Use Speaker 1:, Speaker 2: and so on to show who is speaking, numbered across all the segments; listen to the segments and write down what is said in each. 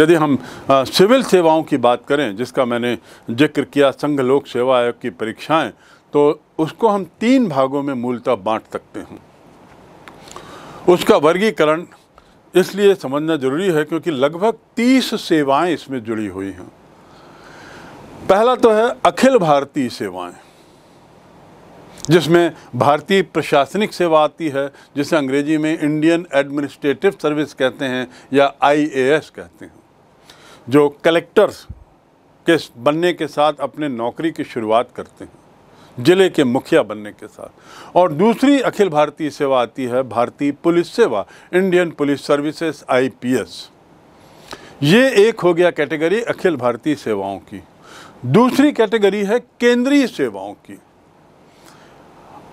Speaker 1: यदि हम सिविल सेवाओं की बात करें जिसका मैंने जिक्र किया संघ लोक सेवा आयोग की परीक्षाएं तो उसको हम तीन भागों में मूलतः बांट सकते हैं उसका वर्गीकरण इसलिए समझना जरूरी है क्योंकि लगभग तीस सेवाएं इसमें जुड़ी हुई हैं पहला तो है अखिल भारतीय सेवाएं जिसमें भारतीय प्रशासनिक सेवा आती है जिसे अंग्रेजी में इंडियन एडमिनिस्ट्रेटिव सर्विस कहते हैं या आईएएस कहते हैं जो कलेक्टर्स के बनने के साथ अपने नौकरी की शुरुआत करते हैं जिले के मुखिया बनने के साथ और दूसरी अखिल भारतीय सेवा आती है भारतीय पुलिस सेवा इंडियन पुलिस सर्विसेज आईपीएस ये एक हो गया कैटेगरी अखिल भारतीय सेवाओं की दूसरी कैटेगरी है केंद्रीय सेवाओं की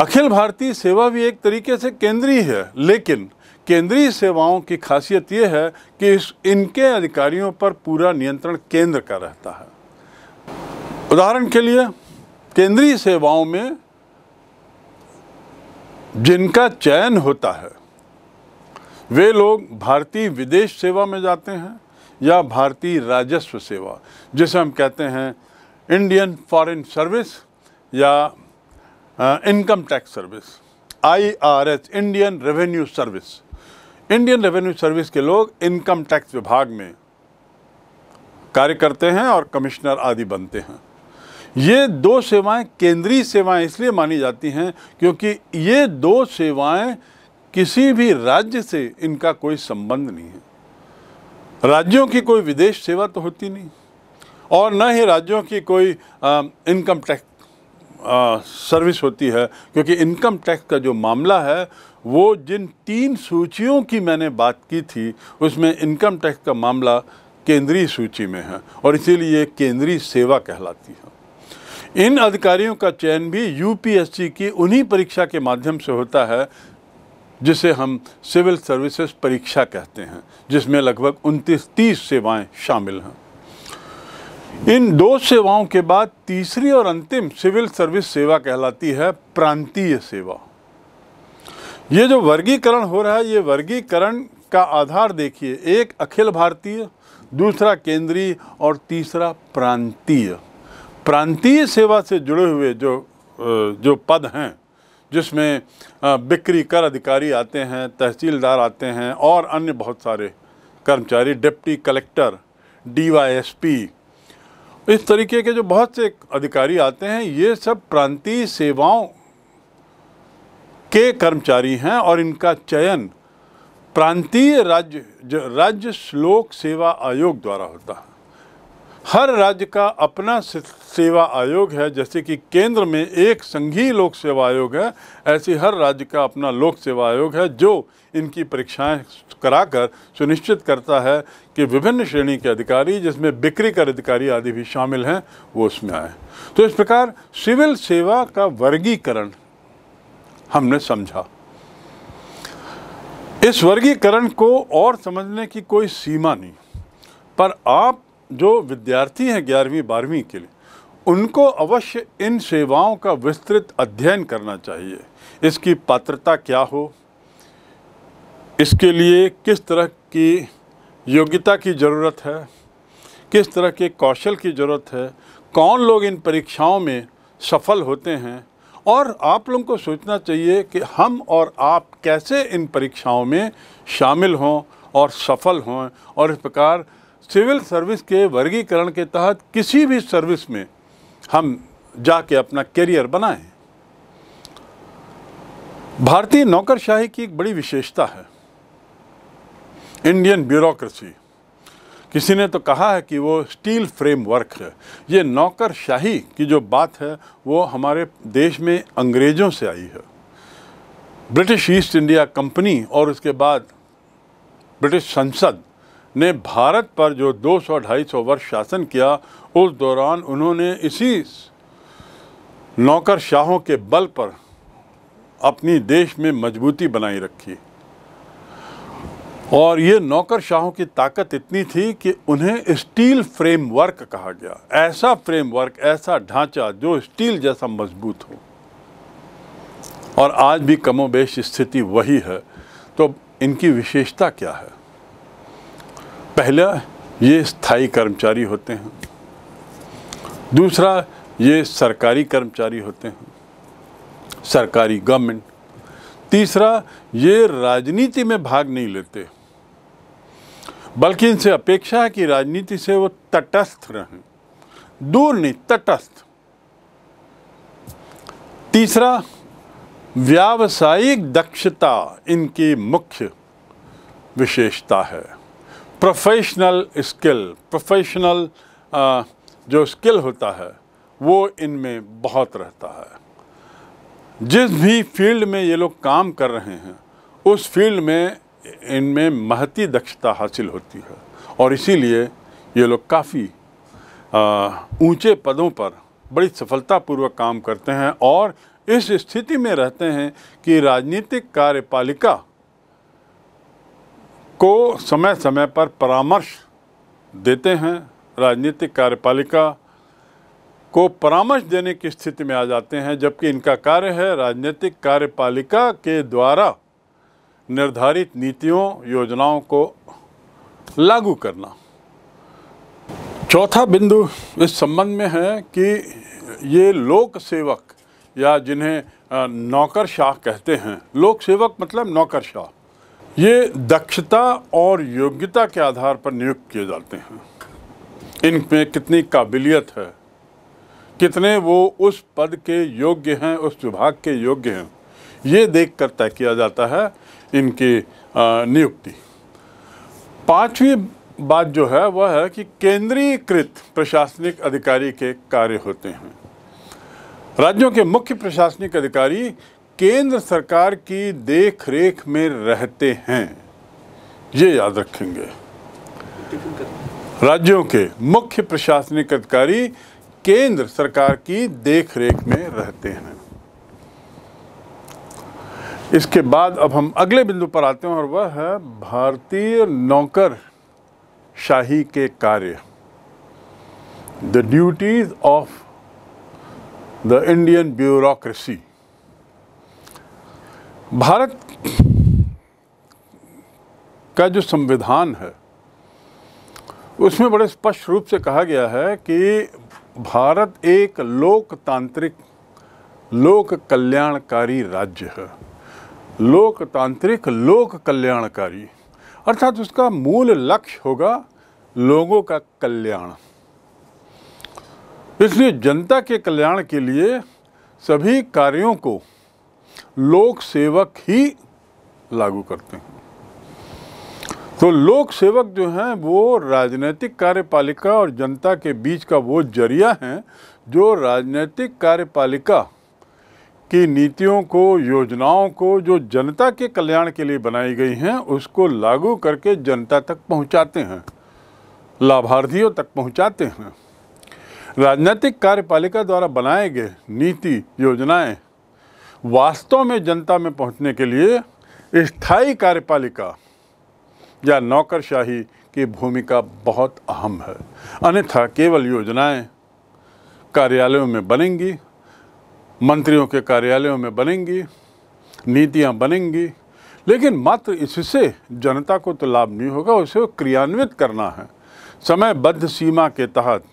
Speaker 1: अखिल भारतीय सेवा भी एक तरीके से केंद्रीय है लेकिन केंद्रीय सेवाओं की खासियत ये है कि इस इनके अधिकारियों पर पूरा नियंत्रण केंद्र का रहता है उदाहरण के लिए केंद्रीय सेवाओं में जिनका चयन होता है वे लोग भारतीय विदेश सेवा में जाते हैं या भारतीय राजस्व सेवा जिसे हम कहते हैं इंडियन फॉरेन सर्विस या income tax service IRS Indian revenue service Indian revenue service के लोग इनकम टैक्स विभाग में कार्य करते हैं और कमिश्नर आदि बनते हैं ये दो सेवाएं केंद्रीय सेवाएं इसलिए मानी जाती हैं क्योंकि ये दो सेवाएं किसी भी राज्य से इनका कोई संबंध नहीं है राज्यों की कोई विदेश सेवा तो होती नहीं और न ही राज्यों की कोई आ, इनकम टैक्स सर्विस होती है क्योंकि इनकम टैक्स का जो मामला है वो जिन तीन सूचियों की मैंने बात की थी उसमें इनकम टैक्स का मामला केंद्रीय सूची में है और इसीलिए केंद्रीय सेवा कहलाती है इन अधिकारियों का चयन भी यूपीएससी की उन्हीं परीक्षा के माध्यम से होता है जिसे हम सिविल सर्विसेज परीक्षा कहते हैं जिसमें लगभग उनतीस तीस सेवाएँ शामिल हैं इन दो सेवाओं के बाद तीसरी और अंतिम सिविल सर्विस सेवा कहलाती है प्रांतीय सेवा ये जो वर्गीकरण हो रहा है ये वर्गीकरण का आधार देखिए एक अखिल भारतीय दूसरा केंद्रीय और तीसरा प्रांतीय प्रांतीय सेवा से जुड़े हुए जो जो पद हैं जिसमें बिक्री कर अधिकारी आते हैं तहसीलदार आते हैं और अन्य बहुत सारे कर्मचारी डिप्टी कलेक्टर डीवाईएसपी इस तरीके के जो बहुत से अधिकारी आते हैं ये सब प्रांतीय सेवाओं के कर्मचारी हैं और इनका चयन प्रांतीय राज्य राज्य श्लोक सेवा आयोग द्वारा होता है हर राज्य का अपना सेवा आयोग है जैसे कि केंद्र में एक संघीय लोक सेवा आयोग है ऐसे हर राज्य का अपना लोक सेवा आयोग है जो इनकी परीक्षाएं कराकर सुनिश्चित करता है कि विभिन्न श्रेणी के अधिकारी जिसमें बिक्री कर अधिकारी आदि भी शामिल हैं वो उसमें आए तो इस प्रकार सिविल सेवा का वर्गीकरण हमने समझा इस वर्गीकरण को और समझने की कोई सीमा नहीं पर आप जो विद्यार्थी हैं ग्यारहवीं बारहवीं के लिए उनको अवश्य इन सेवाओं का विस्तृत अध्ययन करना चाहिए इसकी पात्रता क्या हो इसके लिए किस तरह की योग्यता की ज़रूरत है किस तरह के कौशल की ज़रूरत है कौन लोग इन परीक्षाओं में सफल होते हैं और आप लोगों को सोचना चाहिए कि हम और आप कैसे इन परीक्षाओं में शामिल हों और सफल हों और इस प्रकार सिविल सर्विस के वर्गीकरण के तहत किसी भी सर्विस में हम जाके अपना करियर बनाएं भारतीय नौकरशाही की एक बड़ी विशेषता है इंडियन ब्यूरोक्रेसी किसी ने तो कहा है कि वो स्टील फ्रेमवर्क है ये नौकरशाही की जो बात है वो हमारे देश में अंग्रेज़ों से आई है ब्रिटिश ईस्ट इंडिया कंपनी और उसके बाद ब्रिटिश संसद ने भारत पर जो 200-250 वर्ष शासन किया उस दौरान उन्होंने इसी नौकरशाहों के बल पर अपनी देश में मजबूती बनाई रखी और ये नौकर शाहों की ताकत इतनी थी कि उन्हें स्टील फ्रेमवर्क कहा गया ऐसा फ्रेमवर्क ऐसा ढांचा जो स्टील जैसा मजबूत हो और आज भी कमोबेश स्थिति वही है तो इनकी विशेषता क्या है पहला ये स्थायी कर्मचारी होते हैं दूसरा ये सरकारी कर्मचारी होते हैं सरकारी गवर्नमेंट तीसरा ये राजनीति में भाग नहीं लेते बल्कि इनसे अपेक्षा है कि राजनीति से वो तटस्थ रहें दूर नहीं तटस्थ तीसरा व्यावसायिक दक्षता इनकी मुख्य विशेषता है प्रोफेशनल स्किल प्रोफेशनल जो स्किल होता है वो इनमें बहुत रहता है जिस भी फील्ड में ये लोग काम कर रहे हैं उस फील्ड में इनमें महती दक्षता हासिल होती है और इसीलिए ये लोग काफ़ी ऊंचे पदों पर बड़ी सफलतापूर्वक काम करते हैं और इस स्थिति में रहते हैं कि राजनीतिक कार्यपालिका को समय समय पर परामर्श देते हैं राजनीतिक कार्यपालिका को परामर्श देने की स्थिति में आ जाते हैं जबकि इनका कार्य है राजनीतिक कार्यपालिका के द्वारा निर्धारित नीतियों योजनाओं को लागू करना चौथा बिंदु इस संबंध में है कि ये लोक सेवक या जिन्हें नौकर शाह कहते हैं लोक सेवक मतलब नौकर शाह ये दक्षता और योग्यता के आधार पर नियुक्त किए जाते हैं इनमें कितनी काबिलियत है कितने वो उस पद के योग्य हैं उस विभाग के योग्य हैं ये देख कर तय किया जाता है इनकी नियुक्ति पांचवी बात जो है वह है कि केंद्रीयकृत प्रशासनिक अधिकारी के कार्य होते हैं राज्यों के मुख्य प्रशासनिक अधिकारी केंद्र सरकार की देखरेख में रहते हैं ये याद रखेंगे राज्यों के मुख्य प्रशासनिक अधिकारी केंद्र सरकार की देखरेख में रहते हैं इसके बाद अब हम अगले बिंदु पर आते हैं और वह है भारतीय नौकर शाही के कार्य the duties of the Indian bureaucracy Bharat का जो संविधान है उसमें बड़े स्पष्ट रूप से कहा गया है कि भारत एक लोकतांत्रिक लोक कल्याणकारी राज्य है लोकतांत्रिक लोक कल्याणकारी अर्थात उसका मूल लक्ष्य होगा लोगों का कल्याण इसलिए जनता के कल्याण के लिए सभी कार्यों को लोक सेवक ही लागू करते हैं तो लोक सेवक जो हैं वो राजनीतिक कार्यपालिका और जनता के बीच का वो जरिया हैं जो राजनीतिक कार्यपालिका की नीतियों को योजनाओं को जो जनता के कल्याण के लिए बनाई गई हैं उसको लागू करके जनता तक पहुंचाते हैं लाभार्थियों तक पहुंचाते हैं राजनीतिक कार्यपालिका द्वारा बनाए गए नीति योजनाएं वास्तव में जनता में पहुंचने के लिए स्थायी कार्यपालिका या नौकरशाही की भूमिका बहुत अहम है अन्यथा केवल योजनाएं कार्यालयों में बनेंगी मंत्रियों के कार्यालयों में बनेंगी नीतियां बनेंगी लेकिन मात्र इससे जनता को तो लाभ नहीं होगा उसे क्रियान्वित करना है समयबद्ध सीमा के तहत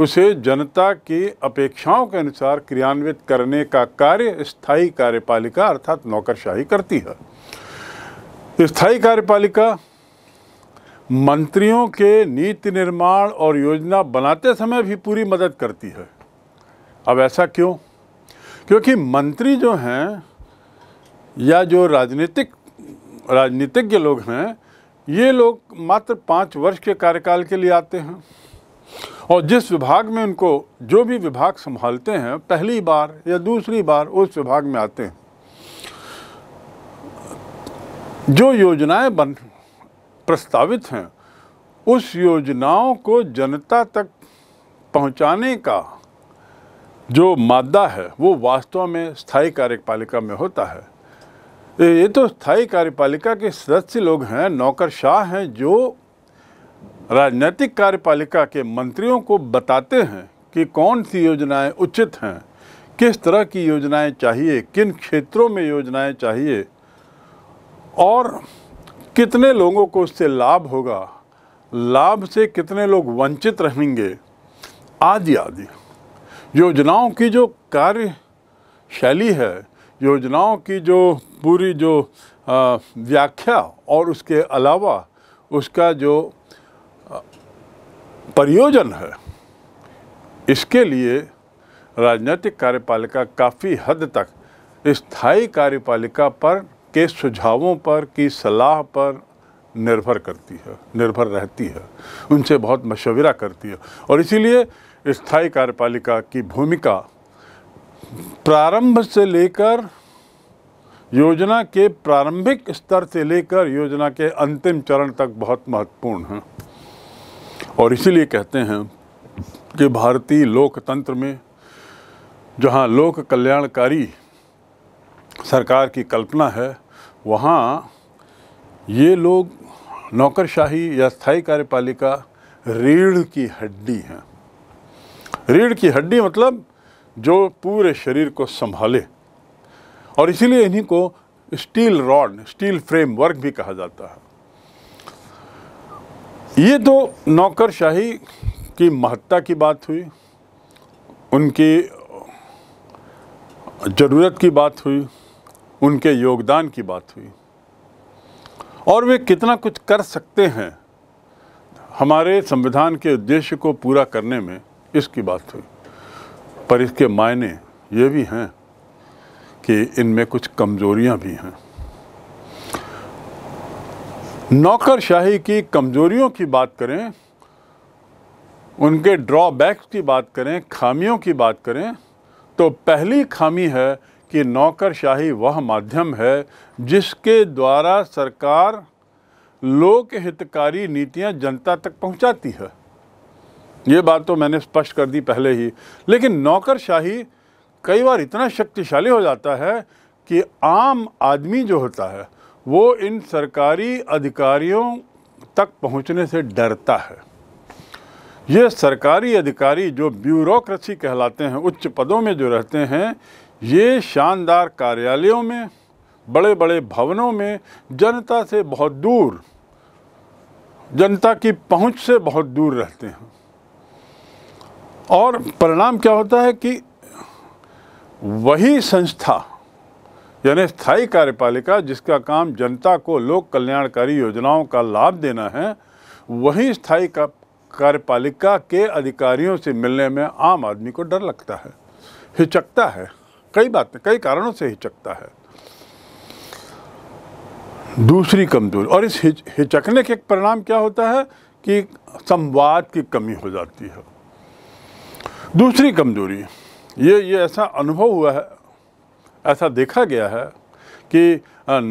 Speaker 1: उसे जनता की अपेक्षाओं के अनुसार क्रियान्वित करने का कार्य स्थायी कार्यपालिका अर्थात नौकरशाही करती है स्थायी कार्यपालिका मंत्रियों के नीति निर्माण और योजना बनाते समय भी पूरी मदद करती है अब ऐसा क्यों क्योंकि मंत्री जो हैं या जो राजनीतिक राजनीतिज्ञ लोग हैं ये लोग मात्र पाँच वर्ष के कार्यकाल के लिए आते हैं और जिस विभाग में उनको जो भी विभाग संभालते हैं पहली बार या दूसरी बार उस विभाग में आते हैं जो योजनाएं बन प्रस्तावित हैं उस योजनाओं को जनता तक पहुंचाने का जो मादा है वो वास्तव में स्थायी कार्यपालिका में होता है ये तो स्थायी कार्यपालिका के सदस्य लोग हैं नौकरशाह हैं जो राजनीतिक कार्यपालिका के मंत्रियों को बताते हैं कि कौन सी योजनाएं उचित हैं किस तरह की योजनाएं चाहिए किन क्षेत्रों में योजनाएं चाहिए और कितने लोगों को उससे लाभ होगा लाभ से कितने लोग वंचित रहेंगे आदि आदि योजनाओं की जो कार्य शैली है योजनाओं की जो पूरी जो व्याख्या और उसके अलावा उसका जो प्रयोजन है इसके लिए राजनीतिक कार्यपालिका काफ़ी हद तक स्थायी कार्यपालिका पर के सुझावों पर की सलाह पर निर्भर करती है निर्भर रहती है उनसे बहुत मशविरा करती है और इसीलिए स्थायी कार्यपालिका की भूमिका प्रारंभ से लेकर योजना के प्रारंभिक स्तर से लेकर योजना के अंतिम चरण तक बहुत महत्वपूर्ण है और इसीलिए कहते हैं कि भारतीय लोकतंत्र में जहाँ लोक कल्याणकारी सरकार की कल्पना है वहाँ ये लोग नौकरशाही या स्थायी कार्यपालिका रीढ़ की हड्डी हैं रीढ़ की हड्डी मतलब जो पूरे शरीर को संभाले और इसीलिए इन्हीं को steel rod steel framework भी कहा जाता है ये तो नौकरशाही की महत्ता की बात हुई उनकी ज़रूरत की बात हुई उनके योगदान की बात हुई और वे कितना कुछ कर सकते हैं हमारे संविधान के उद्देश्य को पूरा करने में इसकी बात हुई पर इसके मायने ये भी हैं कि इनमें कुछ कमजोरियां भी हैं नौकरशाही की कमजोरियों की बात करें उनके ड्रॉबैक्स की बात करें खामियों की बात करें तो पहली खामी है कि नौकरशाही वह माध्यम है जिसके द्वारा सरकार लोक हितकारी नीतियां जनता तक पहुंचाती है ये बात तो मैंने स्पष्ट कर दी पहले ही लेकिन नौकरशाही कई बार इतना शक्तिशाली हो जाता है कि आम आदमी जो होता है वो इन सरकारी अधिकारियों तक पहुंचने से डरता है ये सरकारी अधिकारी जो ब्यूरोक्रेसी कहलाते हैं उच्च पदों में जो रहते हैं ये शानदार कार्यालयों में बड़े बड़े भवनों में जनता से बहुत दूर जनता की पहुंच से बहुत दूर रहते हैं और परिणाम क्या होता है कि वही संस्था यानी स्थायी कार्यपालिका जिसका काम जनता को लोक कल्याणकारी योजनाओं का लाभ देना है वही स्थायी का कार्यपालिका के अधिकारियों से मिलने में आम आदमी को डर लगता है हिचकता है कई बातें कई कारणों से हिचकता है दूसरी कमजोरी और इस हिच हिचकने के परिणाम क्या होता है कि संवाद की कमी हो जाती है दूसरी कमजोरी ये ये ऐसा अनुभव हुआ है ऐसा देखा गया है कि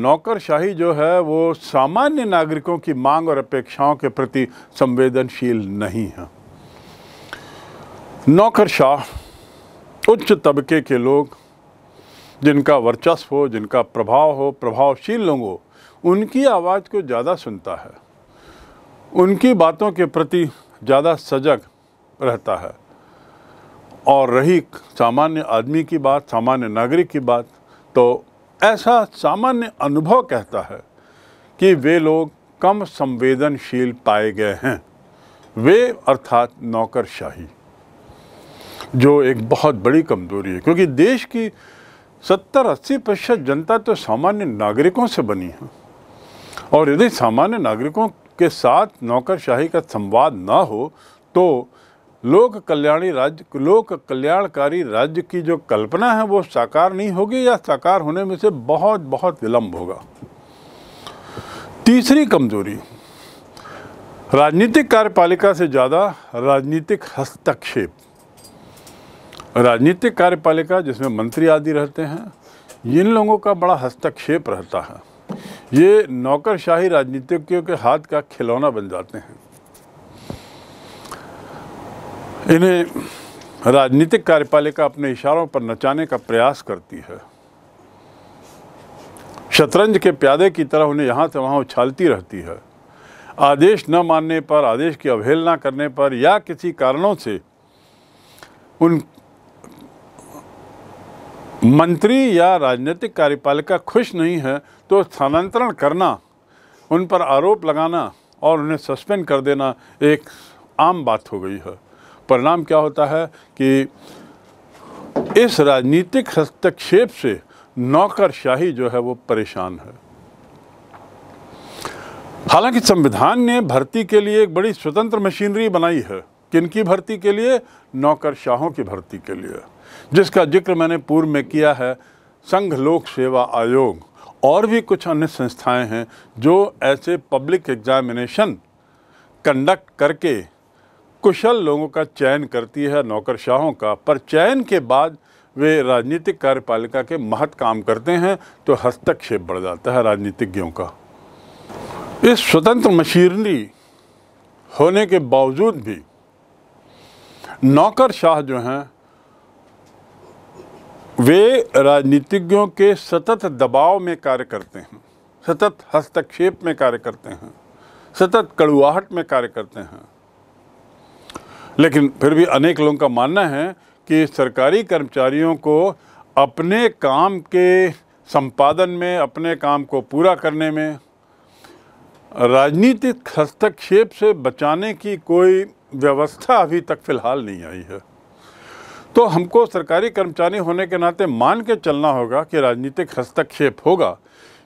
Speaker 1: नौकरशाही जो है वो सामान्य नागरिकों की मांग और अपेक्षाओं के प्रति संवेदनशील नहीं है नौकरशाह उच्च तबके के लोग जिनका वर्चस्व हो जिनका प्रभाव हो प्रभावशील लोगों उनकी आवाज़ को ज़्यादा सुनता है उनकी बातों के प्रति ज़्यादा सजग रहता है और रही सामान्य आदमी की बात सामान्य नागरिक की बात तो ऐसा सामान्य अनुभव कहता है कि वे लोग कम संवेदनशील पाए गए हैं वे अर्थात नौकरशाही जो एक बहुत बड़ी कमजोरी है क्योंकि देश की सत्तर अस्सी प्रतिशत जनता तो सामान्य नागरिकों से बनी है और यदि सामान्य नागरिकों के साथ नौकरशाही का संवाद ना हो तो लोक कल्याणी राज्य लोक कल्याणकारी राज्य की जो कल्पना है वो साकार नहीं होगी या साकार होने में से बहुत बहुत विलंब होगा तीसरी कमजोरी राजनीतिक कार्यपालिका से ज़्यादा राजनीतिक हस्तक्षेप राजनीतिक कार्यपालिका जिसमें मंत्री आदि रहते हैं इन लोगों का बड़ा हस्तक्षेप रहता है ये नौकरशाही राजनीतिज्ञों के हाथ का खिलौना बन जाते हैं इन्हें राजनीतिक कार्यपालिका अपने इशारों पर नचाने का प्रयास करती है शतरंज के प्यादे की तरह उन्हें यहाँ से वहाँ उछालती रहती है आदेश न मानने पर आदेश की अवहेलना करने पर या किसी कारणों से उन मंत्री या राजनीतिक कार्यपालिका खुश नहीं है तो स्थानांतरण करना उन पर आरोप लगाना और उन्हें सस्पेंड कर देना एक आम बात हो गई है परिणाम क्या होता है कि इस राजनीतिक हस्तक्षेप से नौकरशाही जो है वो परेशान है हालांकि संविधान ने भर्ती के लिए एक बड़ी स्वतंत्र मशीनरी बनाई है किनकी भर्ती के लिए नौकरशाहों की भर्ती के लिए जिसका जिक्र मैंने पूर्व में किया है संघ लोक सेवा आयोग और भी कुछ अन्य संस्थाएं हैं जो ऐसे पब्लिक एग्जामिनेशन कंडक्ट करके कुशल लोगों का चयन करती है नौकरशाहों का पर चयन के बाद वे राजनीतिक कार्यपालिका के महत काम करते हैं तो हस्तक्षेप बढ़ जाता है राजनीतिज्ञों का इस स्वतंत्र मशीनरी होने के बावजूद भी नौकर शाह जो हैं वे राजनीतिज्ञों के सतत दबाव में कार्य करते हैं सतत हस्तक्षेप में कार्य करते हैं सतत कड़ुआहट में कार्य करते हैं लेकिन फिर भी अनेक लोगों का मानना है कि सरकारी कर्मचारियों को अपने काम के संपादन में अपने काम को पूरा करने में राजनीतिक हस्तक्षेप से बचाने की कोई व्यवस्था अभी तक फ़िलहाल नहीं आई है तो हमको सरकारी कर्मचारी होने के नाते मान के चलना होगा कि राजनीतिक हस्तक्षेप होगा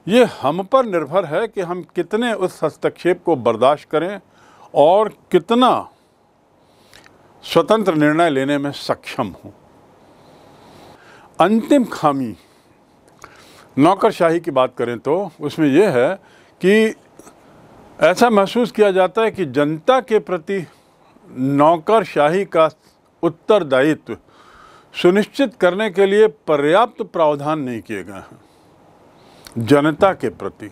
Speaker 1: ये हम पर निर्भर है कि हम कितने उस हस्तक्षेप को बर्दाश्त करें और कितना स्वतंत्र निर्णय लेने में सक्षम हो अंतिम खामी नौकरशाही की बात करें तो उसमें यह है कि ऐसा महसूस किया जाता है कि जनता के प्रति नौकरशाही का उत्तरदायित्व सुनिश्चित करने के लिए पर्याप्त प्रावधान नहीं किए गए हैं जनता के प्रति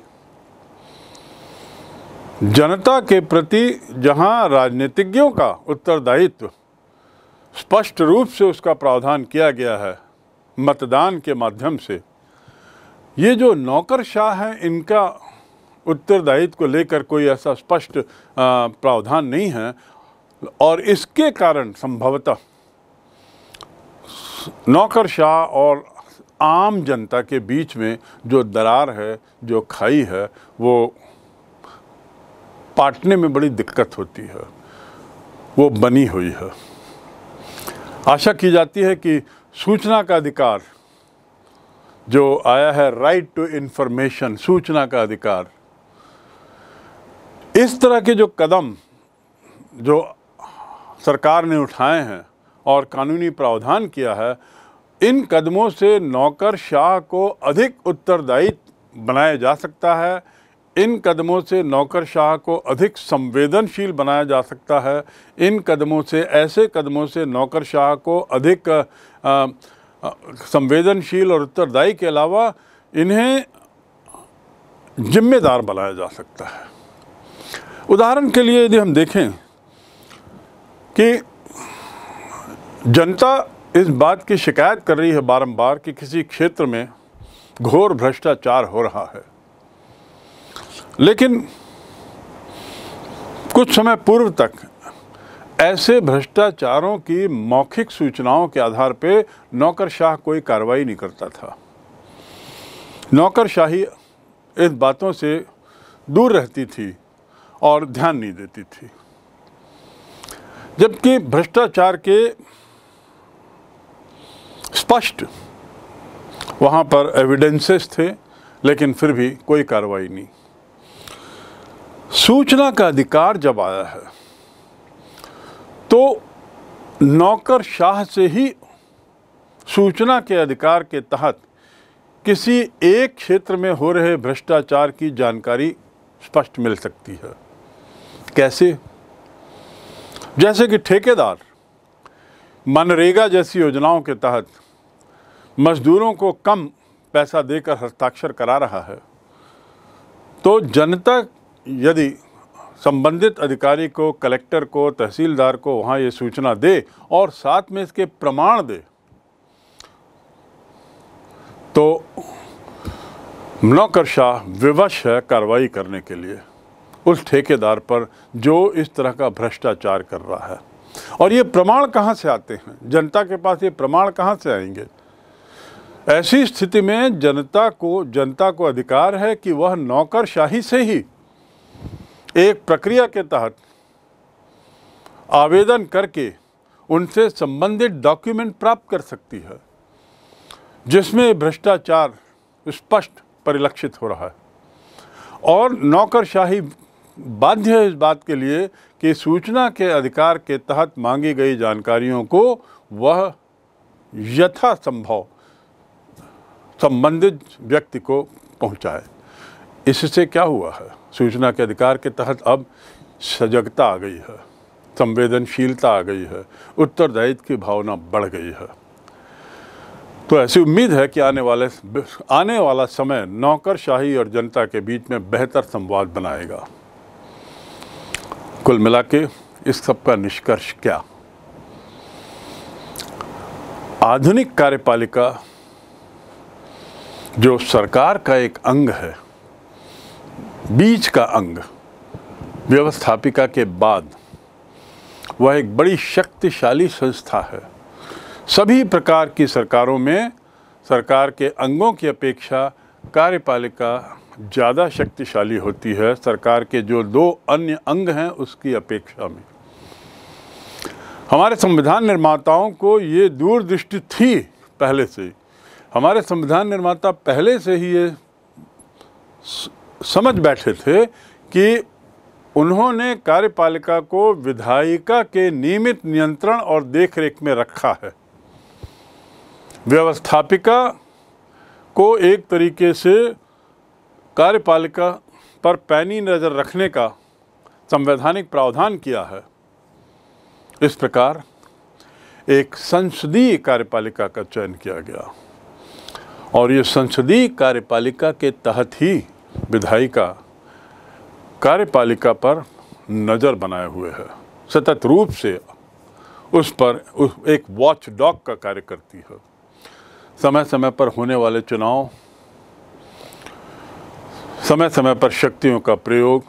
Speaker 1: जनता के प्रति जहां राजनीतिज्ञों का उत्तरदायित्व स्पष्ट रूप से उसका प्रावधान किया गया है मतदान के माध्यम से ये जो नौकरशाह हैं इनका उत्तरदायित्व को लेकर कोई ऐसा स्पष्ट प्रावधान नहीं है और इसके कारण संभवतः नौकरशाह और आम जनता के बीच में जो दरार है जो खाई है वो पाटने में बड़ी दिक्कत होती है वो बनी हुई है आशा की जाती है कि सूचना का अधिकार जो आया है राइट टू इंफॉर्मेशन सूचना का अधिकार इस तरह के जो कदम जो सरकार ने उठाए हैं और कानूनी प्रावधान किया है इन कदमों से नौकर शाह को अधिक उत्तरदायित्व बनाया जा सकता है इन कदमों से नौकरशाह को अधिक संवेदनशील बनाया जा सकता है इन कदमों से ऐसे कदमों से नौकरशाह को अधिक संवेदनशील और उत्तरदायी के अलावा इन्हें जिम्मेदार बनाया जा सकता है उदाहरण के लिए यदि हम देखें कि जनता इस बात की शिकायत कर रही है बारंबार कि किसी क्षेत्र में घोर भ्रष्टाचार हो रहा है लेकिन कुछ समय पूर्व तक ऐसे भ्रष्टाचारों की मौखिक सूचनाओं के आधार पर नौकरशाह कोई कार्रवाई नहीं करता था नौकरशाही इस बातों से दूर रहती थी और ध्यान नहीं देती थी जबकि भ्रष्टाचार के स्पष्ट वहाँ पर एविडेंसेस थे लेकिन फिर भी कोई कार्रवाई नहीं सूचना का अधिकार जब आया है तो नौकर शाह से ही सूचना के अधिकार के तहत किसी एक क्षेत्र में हो रहे भ्रष्टाचार की जानकारी स्पष्ट मिल सकती है कैसे जैसे कि ठेकेदार मनरेगा जैसी योजनाओं के तहत मजदूरों को कम पैसा देकर हस्ताक्षर करा रहा है तो जनता यदि संबंधित अधिकारी को कलेक्टर को तहसीलदार को वहाँ ये सूचना दे और साथ में इसके प्रमाण दे तो नौकर शाह विवश है कार्रवाई करने के लिए उस ठेकेदार पर जो इस तरह का भ्रष्टाचार कर रहा है और ये प्रमाण कहाँ से आते हैं जनता के पास ये प्रमाण कहाँ से आएंगे ऐसी स्थिति में जनता को जनता को अधिकार है कि वह नौकरशाही से ही एक प्रक्रिया के तहत आवेदन करके उनसे संबंधित डॉक्यूमेंट प्राप्त कर सकती है जिसमें भ्रष्टाचार स्पष्ट परिलक्षित हो रहा है और नौकरशाही बाध्य है इस बात के लिए कि सूचना के अधिकार के तहत मांगी गई जानकारियों को वह यथासंभव संबंधित व्यक्ति को पहुंचाए इससे क्या हुआ है सूचना के अधिकार के तहत अब सजगता आ गई है संवेदनशीलता आ गई है उत्तरदायित्व की भावना बढ़ गई है तो ऐसी उम्मीद है कि आने वाले आने वाला समय नौकरशाही और जनता के बीच में बेहतर संवाद बनाएगा कुल मिला के इस सब का निष्कर्ष क्या आधुनिक कार्यपालिका जो सरकार का एक अंग है बीच का अंग व्यवस्थापिका के बाद वह एक बड़ी शक्तिशाली संस्था है सभी प्रकार की सरकारों में सरकार के अंगों की अपेक्षा कार्यपालिका ज़्यादा शक्तिशाली होती है सरकार के जो दो अन्य अंग हैं उसकी अपेक्षा में हमारे संविधान निर्माताओं को ये दूरदृष्टि थी पहले से हमारे संविधान निर्माता पहले से ही ये समझ बैठे थे कि उन्होंने कार्यपालिका को विधायिका के नियमित नियंत्रण और देखरेख में रखा है व्यवस्थापिका को एक तरीके से कार्यपालिका पर पैनी नज़र रखने का संवैधानिक प्रावधान किया है इस प्रकार एक संसदीय कार्यपालिका का चयन किया गया और ये संसदीय कार्यपालिका के तहत ही विधायिका कार्यपालिका पर नज़र बनाए हुए है सतत रूप से उस पर उस एक वॉच डॉग का कार्य करती है समय समय पर होने वाले चुनाव समय समय पर शक्तियों का प्रयोग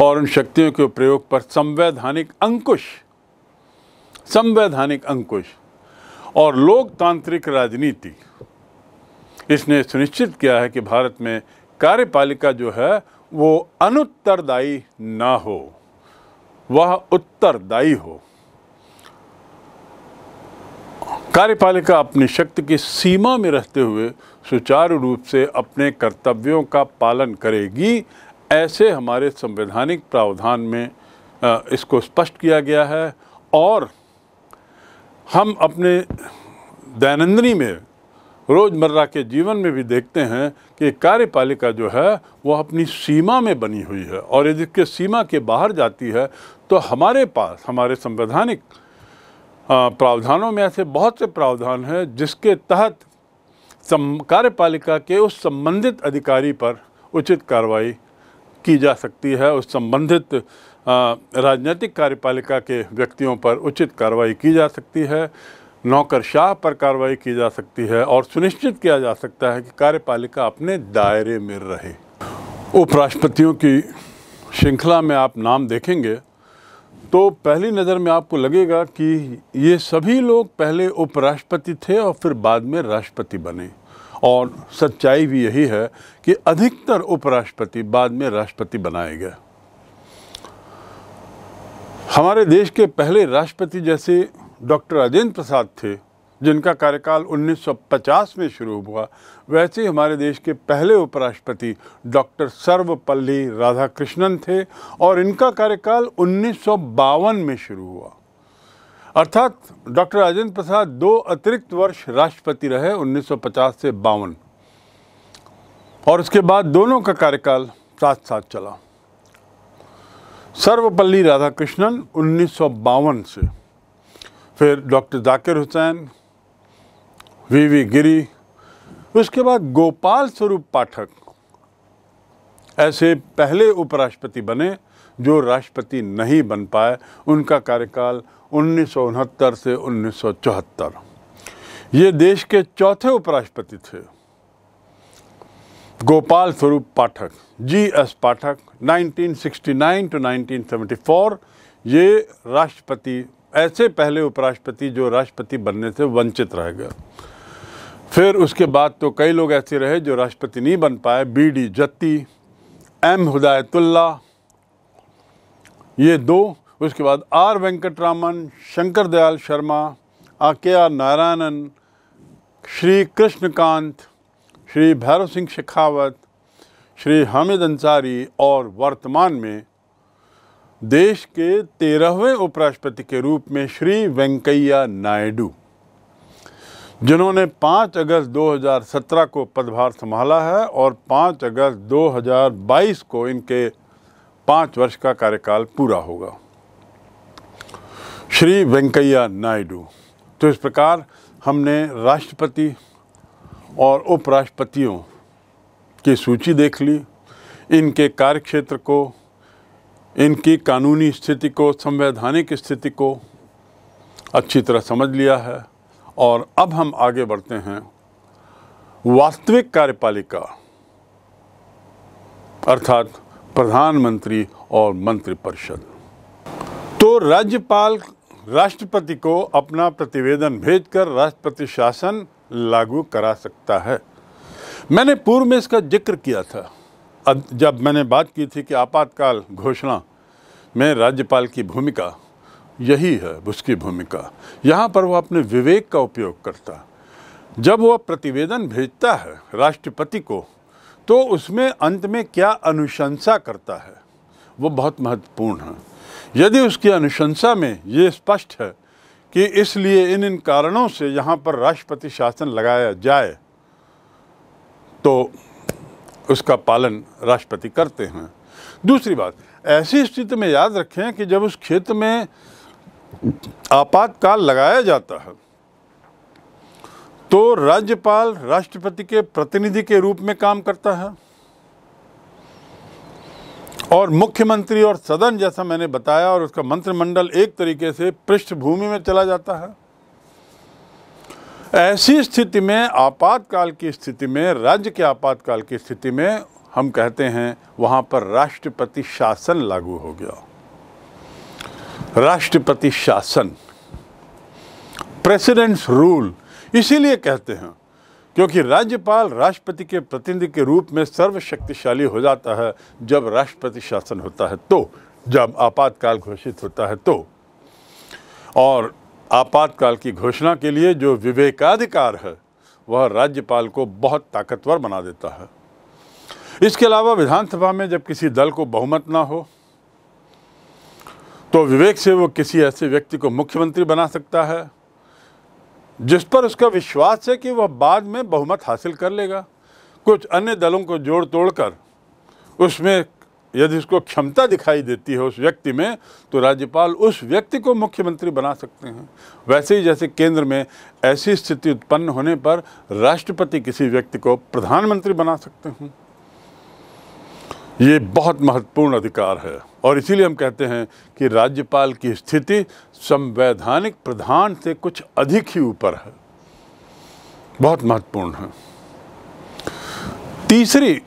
Speaker 1: और उन शक्तियों के प्रयोग पर संवैधानिक अंकुश संवैधानिक अंकुश और लोकतांत्रिक राजनीति इसने सुनिश्चित किया है कि भारत में कार्यपालिका जो है वो अनुत्तरदायी ना हो वह उत्तरदायी हो कार्यपालिका अपनी शक्ति की सीमा में रहते हुए सुचारू रूप से अपने कर्तव्यों का पालन करेगी ऐसे हमारे संवैधानिक प्रावधान में इसको स्पष्ट किया गया है और हम अपने दैनंदिनी में रोज़मर्रा के जीवन में भी देखते हैं कि कार्यपालिका जो है वह अपनी सीमा में बनी हुई है और यदि के सीमा के बाहर जाती है तो हमारे पास हमारे संवैधानिक प्रावधानों में ऐसे बहुत से प्रावधान हैं जिसके तहत कार्यपालिका के उस संबंधित अधिकारी पर उचित कार्रवाई की जा सकती है उस संबंधित राजनीतिक कार्यपालिका के व्यक्तियों पर उचित कार्रवाई की जा सकती है नौकरशाह पर कार्रवाई की जा सकती है और सुनिश्चित किया जा सकता है कि कार्यपालिका अपने दायरे में रहे उपराष्ट्रपतियों की श्रृंखला में आप नाम देखेंगे तो पहली नज़र में आपको लगेगा कि ये सभी लोग पहले उपराष्ट्रपति थे और फिर बाद में राष्ट्रपति बने और सच्चाई भी यही है कि अधिकतर उपराष्ट्रपति बाद में राष्ट्रपति बनाए गए हमारे देश के पहले राष्ट्रपति जैसे डॉक्टर राजेंद्र प्रसाद थे जिनका कार्यकाल 1950 में शुरू हुआ वैसे ही हमारे देश के पहले उपराष्ट्रपति डॉक्टर सर्वपल्ली राधाकृष्णन थे और इनका कार्यकाल उन्नीस में शुरू हुआ अर्थात डॉक्टर राजेंद्र प्रसाद दो अतिरिक्त वर्ष राष्ट्रपति रहे 1950 से बावन और उसके बाद दोनों का कार्यकाल साथ साथ चला सर्वपल्ली राधाकृष्णन उन्नीस से फिर doctor Zakir Hussain V V Giri उसके बाद गोपाल स्वरूप पाठक ऐसे पहले उपराष्ट्रपति बने जो राष्ट्रपति नहीं बन पाए उनका कार्यकाल उन्नीस से उन्नीस ये देश के चौथे उपराष्ट्रपति थे Gopal Swarup Pathak G S Pathak 1969 to nineteen ये राष्ट्रपति ऐसे पहले उपराष्ट्रपति जो राष्ट्रपति बनने से वंचित रह गए फिर उसके बाद तो कई लोग ऐसे रहे जो राष्ट्रपति नहीं बन पाए B D Jatti M Hidayatullah ये दो उसके बाद R Venkataraman Shankar Dayal Sharma K R Narayanan Shri Krishan Kant Shri Bhairon Singh Shekhawat Shri Hamid Ansari और वर्तमान में देश के तेरहवें उपराष्ट्रपति के रूप में श्री वेंकैया नायडू जिन्होंने 5 अगस्त 2017 को पदभार संभाला है और 5 अगस्त 2022 को इनके पाँच वर्ष का कार्यकाल पूरा होगा श्री वेंकैया नायडू तो इस प्रकार हमने राष्ट्रपति और उपराष्ट्रपतियों की सूची देख ली इनके कार्यक्षेत्र को इनकी कानूनी स्थिति को संवैधानिक स्थिति को अच्छी तरह समझ लिया है और अब हम आगे बढ़ते हैं वास्तविक कार्यपालिका अर्थात प्रधानमंत्री और मंत्रिपरिषद तो राज्यपाल राष्ट्रपति को अपना प्रतिवेदन भेजकर राष्ट्रपति शासन लागू करा सकता है मैंने पूर्व में इसका जिक्र किया था जब मैंने बात की थी कि आपातकाल घोषणा में राज्यपाल की भूमिका यही है उसकी भूमिका यहाँ पर वह अपने विवेक का उपयोग करता जब वह प्रतिवेदन भेजता है राष्ट्रपति को तो उसमें अंत में क्या अनुशंसा करता है वो बहुत महत्वपूर्ण है यदि उसकी अनुशंसा में ये स्पष्ट है कि इसलिए इन इन कारणों से यहाँ पर राष्ट्रपति शासन लगाया जाए तो उसका पालन राष्ट्रपति करते हैं दूसरी बात ऐसी स्थिति में याद रखें कि जब उस क्षेत्र में आपातकाल लगाया जाता है तो राज्यपाल राष्ट्रपति के प्रतिनिधि के रूप में काम करता है और मुख्यमंत्री और सदन जैसा मैंने बताया और उसका मंत्रिमंडल एक तरीके से पृष्ठभूमि में चला जाता है ऐसी स्थिति में आपातकाल की स्थिति में राज्य के आपातकाल की स्थिति में हम कहते हैं वहाँ पर राष्ट्रपति शासन लागू हो गया राष्ट्रपति शासन प्रेसिडेंट्स रूल इसीलिए कहते हैं क्योंकि राज्यपाल राष्ट्रपति के प्रतिनिधि के रूप में सर्वशक्तिशाली हो जाता है जब राष्ट्रपति शासन होता है तो जब आपातकाल घोषित होता है तो और आपातकाल की घोषणा के लिए जो विवेकाधिकार है वह राज्यपाल को बहुत ताकतवर बना देता है इसके अलावा विधानसभा में जब किसी दल को बहुमत ना हो तो विवेक से वो किसी ऐसे व्यक्ति को मुख्यमंत्री बना सकता है जिस पर उसका विश्वास है कि वह बाद में बहुमत हासिल कर लेगा कुछ अन्य दलों को जोड़ तोड़ कर उसमें यदि इसको क्षमता दिखाई देती है उस व्यक्ति में तो राज्यपाल उस व्यक्ति को मुख्यमंत्री बना सकते हैं वैसे ही जैसे केंद्र में ऐसी स्थिति उत्पन्न होने पर राष्ट्रपति किसी व्यक्ति को प्रधानमंत्री बना सकते हैं ये बहुत महत्वपूर्ण अधिकार है और इसीलिए हम कहते हैं कि राज्यपाल की स्थिति संवैधानिक प्रधान से कुछ अधिक ही ऊपर है बहुत महत्वपूर्ण है तीसरी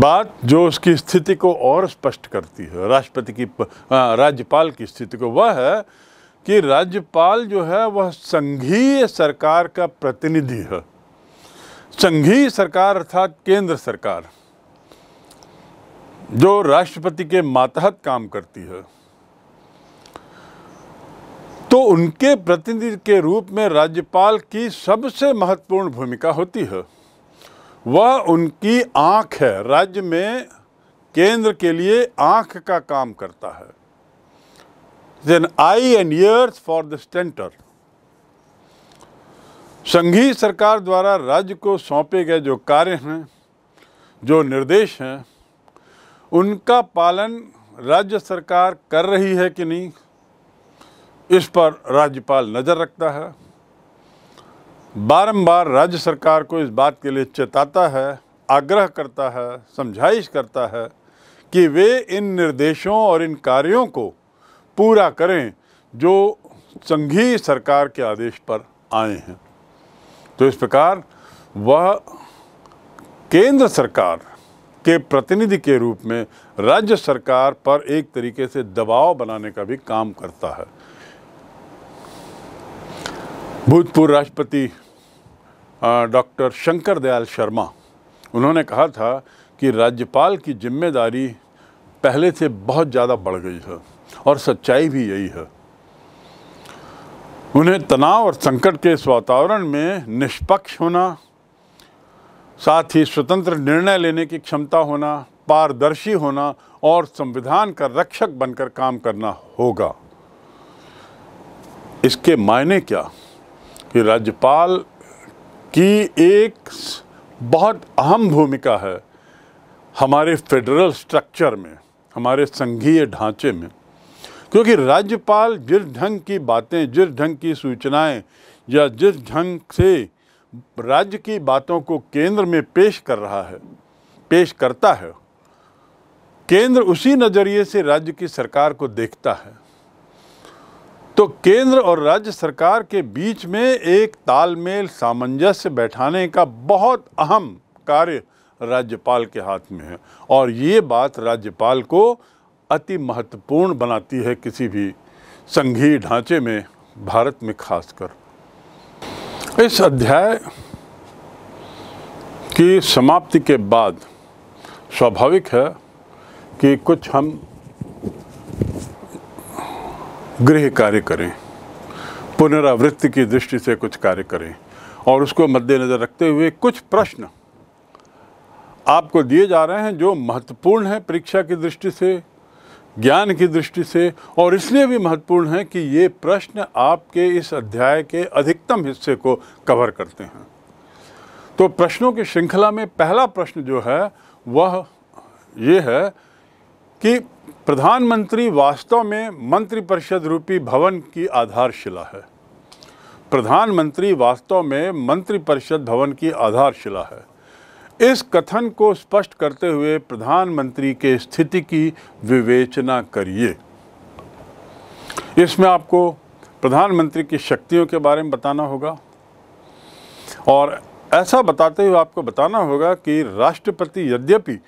Speaker 1: बात जो उसकी स्थिति को और स्पष्ट करती है राष्ट्रपति की राज्यपाल की स्थिति को वह है कि राज्यपाल जो है वह संघीय सरकार का प्रतिनिधि है संघीय सरकार अर्थात केंद्र सरकार जो राष्ट्रपति के मातहत काम करती है तो उनके प्रतिनिधि के रूप में राज्यपाल की सबसे महत्वपूर्ण भूमिका होती है वह उनकी आंख है राज्य में केंद्र के लिए आंख का काम करता है then I and years for the centre संघीय सरकार द्वारा राज्य को सौंपे गए जो कार्य हैं जो निर्देश हैं उनका पालन राज्य सरकार कर रही है कि नहीं इस पर राज्यपाल नज़र रखता है बारंबार राज्य सरकार को इस बात के लिए चेताता है आग्रह करता है समझाइश करता है कि वे इन निर्देशों और इन कार्यों को पूरा करें जो संघीय सरकार के आदेश पर आए हैं तो इस प्रकार वह केंद्र सरकार के प्रतिनिधि के रूप में राज्य सरकार पर एक तरीके से दबाव बनाने का भी काम करता है भूतपूर्व राष्ट्रपति डॉक्टर शंकर दयाल शर्मा उन्होंने कहा था कि राज्यपाल की जिम्मेदारी पहले से बहुत ज़्यादा बढ़ गई है और सच्चाई भी यही है उन्हें तनाव और संकट के इस वातावरण में निष्पक्ष होना साथ ही स्वतंत्र निर्णय लेने की क्षमता होना पारदर्शी होना और संविधान का रक्षक बनकर काम करना होगा इसके मायने क्या कि राज्यपाल की एक बहुत अहम भूमिका है हमारे फेडरल स्ट्रक्चर में हमारे संघीय ढांचे में क्योंकि राज्यपाल जिस ढंग की बातें जिस ढंग की सूचनाएं या जिस ढंग से राज्य की बातों को केंद्र में पेश कर रहा है पेश करता है केंद्र उसी नज़रिए से राज्य की सरकार को देखता है तो केंद्र और राज्य सरकार के बीच में एक तालमेल सामंजस्य बैठाने का बहुत अहम कार्य राज्यपाल के हाथ में है और ये बात राज्यपाल को अति महत्वपूर्ण बनाती है किसी भी संघीय ढांचे में भारत में खासकर इस अध्याय की समाप्ति के बाद स्वाभाविक है कि कुछ हम गृह कार्य करें पुनरावृत्ति की दृष्टि से कुछ कार्य करें और उसको मद्देनज़र रखते हुए कुछ प्रश्न आपको दिए जा रहे हैं जो महत्वपूर्ण हैं परीक्षा की दृष्टि से ज्ञान की दृष्टि से और इसलिए भी महत्वपूर्ण है कि ये प्रश्न आपके इस अध्याय के अधिकतम हिस्से को कवर करते हैं तो प्रश्नों की श्रृंखला में पहला प्रश्न जो है वह ये है कि प्रधानमंत्री वास्तव में मंत्रिपरिषद रूपी भवन की आधारशिला है प्रधानमंत्री वास्तव में मंत्रिपरिषद भवन की आधारशिला है इस कथन को स्पष्ट करते हुए प्रधानमंत्री के स्थिति की विवेचना करिए इसमें आपको प्रधानमंत्री की शक्तियों के बारे में बताना होगा और ऐसा बताते हुए आपको बताना होगा कि राष्ट्रपति यद्यपि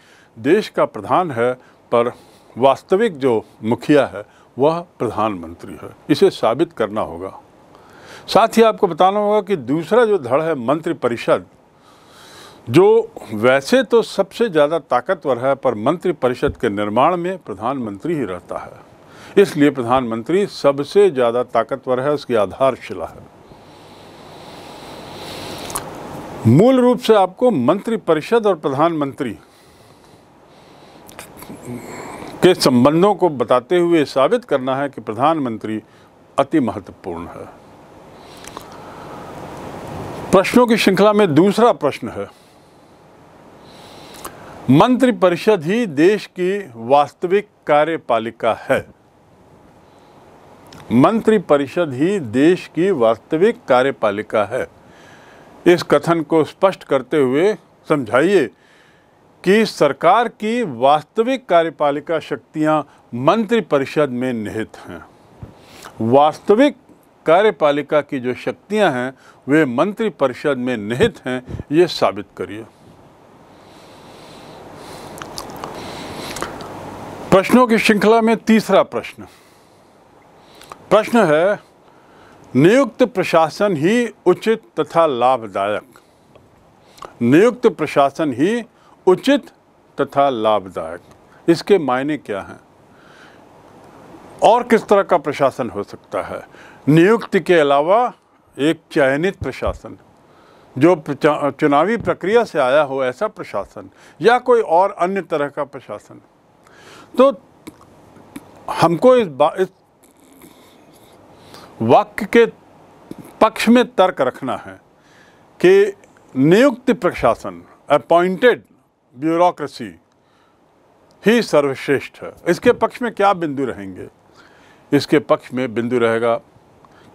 Speaker 1: देश का प्रधान है पर वास्तविक जो मुखिया है वह प्रधानमंत्री है इसे साबित करना होगा साथ ही आपको बताना होगा कि दूसरा जो धड़ है मंत्रिपरिषद जो वैसे तो सबसे ज़्यादा ताकतवर है पर मंत्रिपरिषद के निर्माण में प्रधानमंत्री ही रहता है इसलिए प्रधानमंत्री सबसे ज़्यादा ताकतवर है उसकी आधारशिला है मूल रूप से आपको मंत्रिपरिषद और प्रधानमंत्री के संबंधों को बताते हुए साबित करना है कि प्रधानमंत्री अति महत्वपूर्ण है प्रश्नों की श्रृंखला में दूसरा प्रश्न है मंत्रिपरिषद ही देश की वास्तविक कार्यपालिका है मंत्रिपरिषद ही देश की वास्तविक कार्यपालिका है इस कथन को स्पष्ट करते हुए समझाइए कि सरकार की वास्तविक कार्यपालिका शक्तियां मंत्रिपरिषद में निहित हैं वास्तविक कार्यपालिका की जो शक्तियां हैं वे मंत्रिपरिषद में निहित हैं ये साबित करिए प्रश्नों की श्रृंखला में तीसरा प्रश्न प्रश्न है नियुक्त प्रशासन ही उचित तथा लाभदायक नियुक्त प्रशासन ही उचित तथा लाभदायक इसके मायने क्या हैं और किस तरह का प्रशासन हो सकता है नियुक्ति के अलावा एक चयनित प्रशासन जो चुनावी प्रक्रिया से आया हो ऐसा प्रशासन या कोई और अन्य तरह का प्रशासन तो हमको इस, इस वाक्य के पक्ष में तर्क रखना है कि नियुक्त प्रशासन अपॉइंटेड ब्यूरोक्रेसी ही सर्वश्रेष्ठ है इसके पक्ष में क्या बिंदु रहेंगे इसके पक्ष में बिंदु रहेगा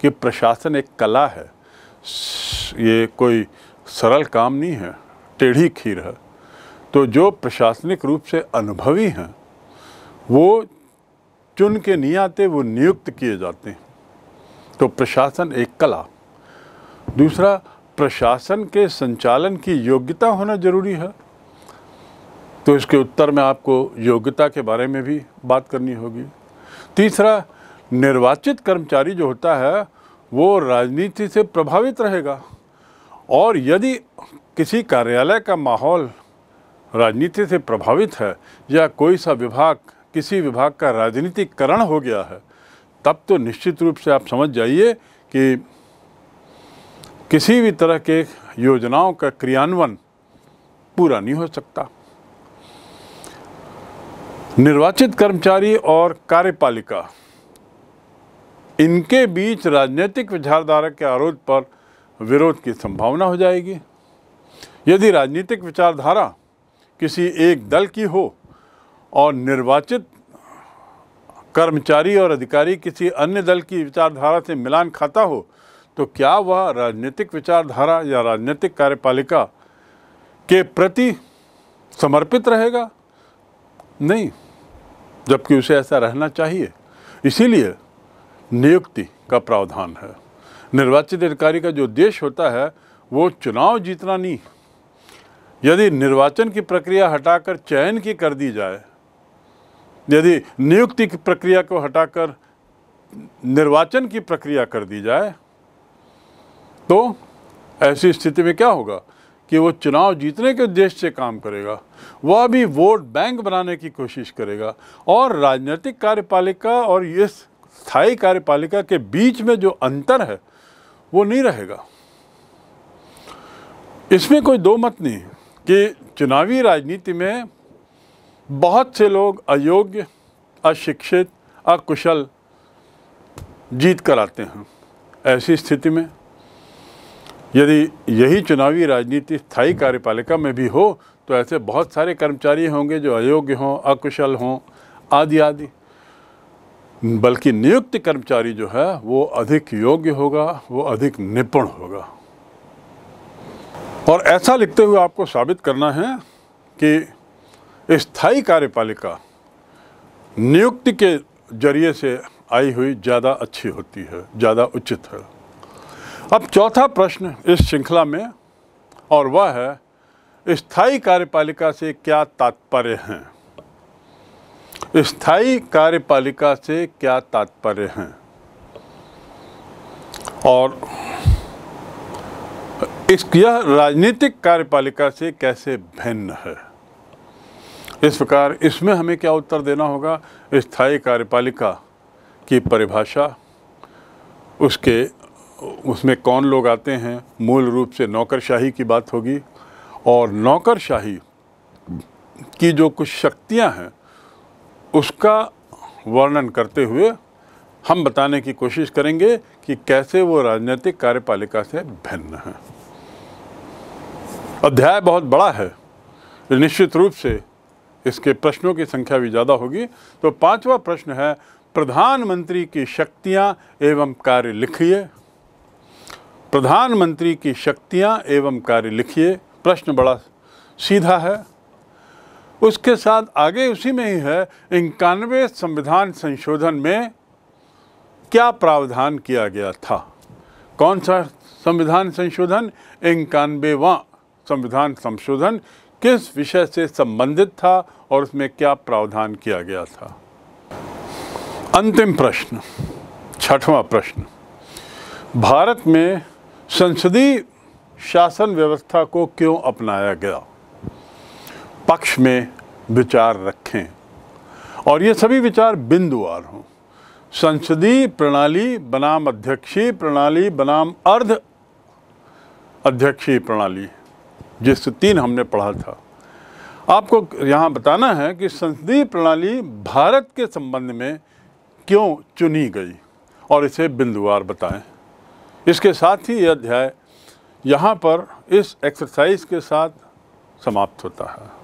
Speaker 1: कि प्रशासन एक कला है ये कोई सरल काम नहीं है टेढ़ी खीर है तो जो प्रशासनिक रूप से अनुभवी हैं वो चुन के नहीं आते वो नियुक्त किए जाते हैं तो प्रशासन एक कला दूसरा प्रशासन के संचालन की योग्यता होना जरूरी है तो इसके उत्तर में आपको योग्यता के बारे में भी बात करनी होगी तीसरा निर्वाचित कर्मचारी जो होता है वो राजनीति से प्रभावित रहेगा और यदि किसी कार्यालय का माहौल राजनीति से प्रभावित है या कोई सा विभाग किसी विभाग का राजनीतिकरण हो गया है तब तो निश्चित रूप से आप समझ जाइए कि किसी भी तरह के योजनाओं का क्रियान्वयन पूरा नहीं हो सकता निर्वाचित कर्मचारी और कार्यपालिका इनके बीच राजनीतिक विचारधारा के आरोप पर विरोध की संभावना हो जाएगी यदि राजनीतिक विचारधारा किसी एक दल की हो और निर्वाचित कर्मचारी और अधिकारी किसी अन्य दल की विचारधारा से मिलान खाता हो तो क्या वह राजनीतिक विचारधारा या राजनीतिक कार्यपालिका के प्रति समर्पित रहेगा नहीं जबकि उसे ऐसा रहना चाहिए इसीलिए नियुक्ति का प्रावधान है निर्वाचित अधिकारी का जो उद्देश्य होता है वो चुनाव जीतना नहीं यदि निर्वाचन की प्रक्रिया हटाकर चयन की कर दी जाए यदि नियुक्ति की प्रक्रिया को हटाकर निर्वाचन की प्रक्रिया कर दी जाए तो ऐसी स्थिति में क्या होगा कि वो चुनाव जीतने के उद्देश्य से काम करेगा वह अभी वोट बैंक बनाने की कोशिश करेगा और राजनीतिक कार्यपालिका और ये स्थायी कार्यपालिका के बीच में जो अंतर है वो नहीं रहेगा इसमें कोई दो मत नहीं कि चुनावी राजनीति में बहुत से लोग अयोग्य अशिक्षित अकुशल जीत कर आते हैं ऐसी स्थिति में यदि यही चुनावी राजनीति स्थायी कार्यपालिका में भी हो तो ऐसे बहुत सारे कर्मचारी होंगे जो अयोग्य हों अकुशल हों आदि आदि बल्कि नियुक्त कर्मचारी जो है वो अधिक योग्य होगा वो अधिक निपुण होगा और ऐसा लिखते हुए आपको साबित करना है कि स्थायी कार्यपालिका नियुक्ति के जरिए से आई हुई ज़्यादा अच्छी होती है ज़्यादा उचित है अब चौथा प्रश्न इस श्रृंखला में और वह है स्थायी कार्यपालिका से क्या तात्पर्य है स्थायी कार्यपालिका से क्या तात्पर्य है और इस यह राजनीतिक कार्यपालिका से कैसे भिन्न है इस प्रकार इसमें हमें क्या उत्तर देना होगा स्थायी कार्यपालिका की परिभाषा उसके उसमें कौन लोग आते हैं मूल रूप से नौकरशाही की बात होगी और नौकरशाही की जो कुछ शक्तियां हैं उसका वर्णन करते हुए हम बताने की कोशिश करेंगे कि कैसे वो राजनीतिक कार्यपालिका से भिन्न है अध्याय बहुत बड़ा है निश्चित रूप से इसके प्रश्नों की संख्या भी ज़्यादा होगी तो पांचवा प्रश्न है प्रधानमंत्री की शक्तियां एवं कार्य लिखिए प्रधानमंत्री की शक्तियां एवं कार्य लिखिए प्रश्न बड़ा सीधा है उसके साथ आगे उसी में ही है इक्यानवे संविधान संशोधन में क्या प्रावधान किया गया था कौन सा संविधान संशोधन इक्यानवेवा संविधान संशोधन किस विषय से संबंधित था और उसमें क्या प्रावधान किया गया था अंतिम प्रश्न छठवां प्रश्न भारत में संसदीय शासन व्यवस्था को क्यों अपनाया गया पक्ष में विचार रखें और ये सभी विचार बिंदुवार हों संसदीय प्रणाली बनाम अध्यक्षीय प्रणाली बनाम अर्ध अध्यक्षीय प्रणाली जिस तीन हमने पढ़ा था आपको यहाँ बताना है कि संसदीय प्रणाली भारत के संबंध में क्यों चुनी गई और इसे बिंदुवार बताएं इसके साथ ही यह अध्याय यहाँ पर इस एक्सरसाइज के साथ समाप्त होता है